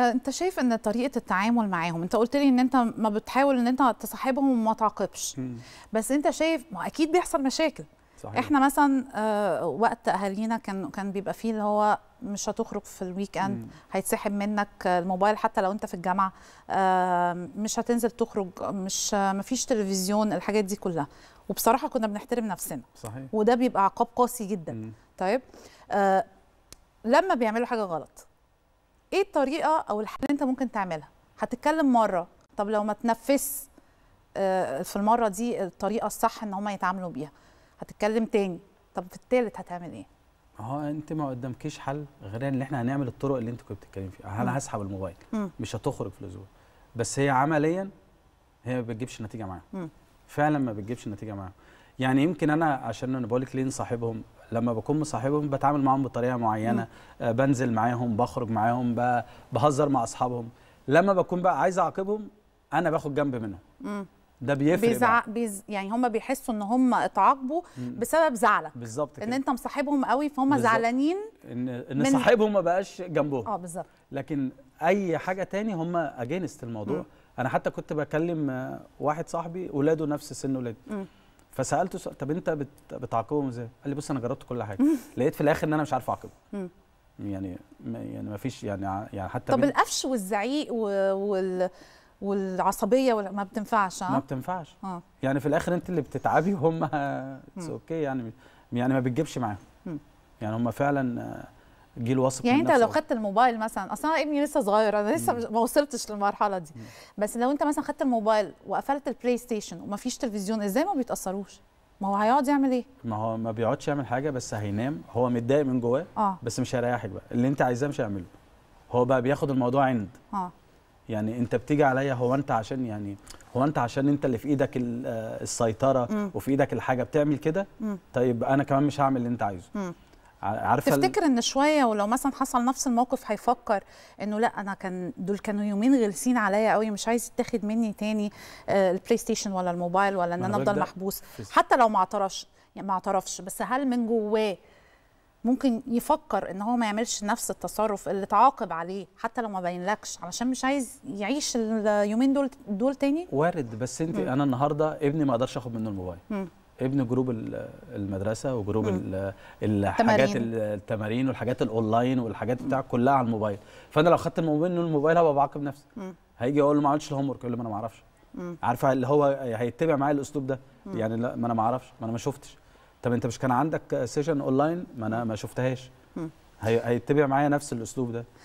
آه، انت شايف ان طريقه التعامل معاهم انت قلت لي ان انت ما بتحاول ان انت تصاحبهم وما تعاقبش بس انت شايف ما اكيد بيحصل مشاكل صحيح. احنا مثلا آه وقت اهالينا كان كان بيبقى فيه اللي هو مش هتخرج في الويك اند هيتسحب منك الموبايل حتى لو انت في الجامعه آه مش هتنزل تخرج مش مفيش تلفزيون الحاجات دي كلها وبصراحه كنا بنحترم نفسنا صحيح. وده بيبقى عقاب قاسي جدا مم. طيب آه لما بيعملوا حاجه غلط ايه الطريقه او الحل اللي انت ممكن تعملها هتتكلم مره طب لو ما تنفذش آه، في المره دي الطريقه الصح ان هم يتعاملوا بيها هتتكلم تاني طب في الثالث هتعمل ايه اهو انت ما قدامكيش حل غير ان احنا هنعمل الطرق اللي انت كنت بتتكلم فيها انا هسحب الموبايل مم. مش هتخرج في الاسبوع بس هي عمليا هي ما بتجيبش نتيجه معاهم فعلا ما بتجيبش نتيجه معاهم يعني يمكن انا عشان انا بقول لك ليه صاحبهم لما بكون مصاحبهم بتعامل معاهم بطريقه معينه آه بنزل معاهم بخرج معاهم بهزر مع اصحابهم لما بكون بقى عايز اعاقبهم انا باخد جنب منهم مم. ده بيفرق بيزع... بيز... يعني هم بيحسوا ان هم اتعاقبوا بسبب زعلك بالظبط ان انت مصاحبهم قوي فهم زعلانين ان ان من... صاحبهم ما بقاش جنبهم اه بالظبط لكن اي حاجه تاني هم اجينست الموضوع مم. انا حتى كنت بكلم آه، واحد صاحبي ولاده نفس سن ولادي فسالته سؤال طب انت بتعاقبهم ازاي؟ قال لي بص انا جربت كل حاجه لقيت في الاخر ان انا مش عارف اعاقبه يعني يعني ما فيش يعني يعني حتى طب القفش والزعيق وال والعصبيه ولا ما بتنفعش ما بتنفعش اه يعني في الاخر انت اللي بتتعبي وهم اتس اوكي يعني يعني ما بتجيبش معاهم يعني هم فعلا جيل وسط يعني انت لو خدت الموبايل مثلا اصلا ابني لسه صغير انا لسه ما وصلتش للمرحله دي بس لو انت مثلا خدت الموبايل وقفلت البلاي ستيشن وما فيش تلفزيون ازاي ما بيتاثروش ما هو هيقعد يعمل ايه ما هو ما بيقعدش يعمل حاجه بس هينام هو متضايق من جواه آه. بس مش هيريحك بقى اللي انت عايزاه مش هيعمله هو بقى بياخد الموضوع عند اه يعني انت بتيجي عليا هو انت عشان يعني هو انت عشان انت اللي في ايدك آه، السيطره م. وفي ايدك الحاجه بتعمل كده طيب انا كمان مش هعمل اللي انت عايزه م. عارفه تفتكر ان شويه ولو مثلا حصل نفس الموقف هيفكر انه لا انا كان دول كانوا يومين غلسين عليا قوي مش عايز يتاخد مني تاني آه، البلاي ستيشن ولا الموبايل ولا ان انا افضل محبوس حتى لو ما اعترفش يعني ما اعترفش بس هل من جواه ممكن يفكر ان هو ما يعملش نفس التصرف اللي تعاقب عليه حتى لو ما بينلكش علشان مش عايز يعيش اليومين دول دول تاني وارد بس انت انا النهارده ابني ما اقدرش اخد منه الموبايل م. ابن جروب المدرسه وجروب الحاجات التمارين والحاجات الاونلاين والحاجات بتاع كلها على الموبايل فانا لو خدت الموبايل من الموبايل هبقى بعاقب نفسي هيجي اقول له ما عملتش الهوم ورك يقول لي ما انا ما اعرفش عارفه اللي هو هيتبع معايا الاسلوب ده يعني لا ما انا ما اعرفش ما انا ما شفتش طب انت مش كان عندك سيشن اونلاين ما انا ما شفتهاش هيتبع معايا نفس الاسلوب ده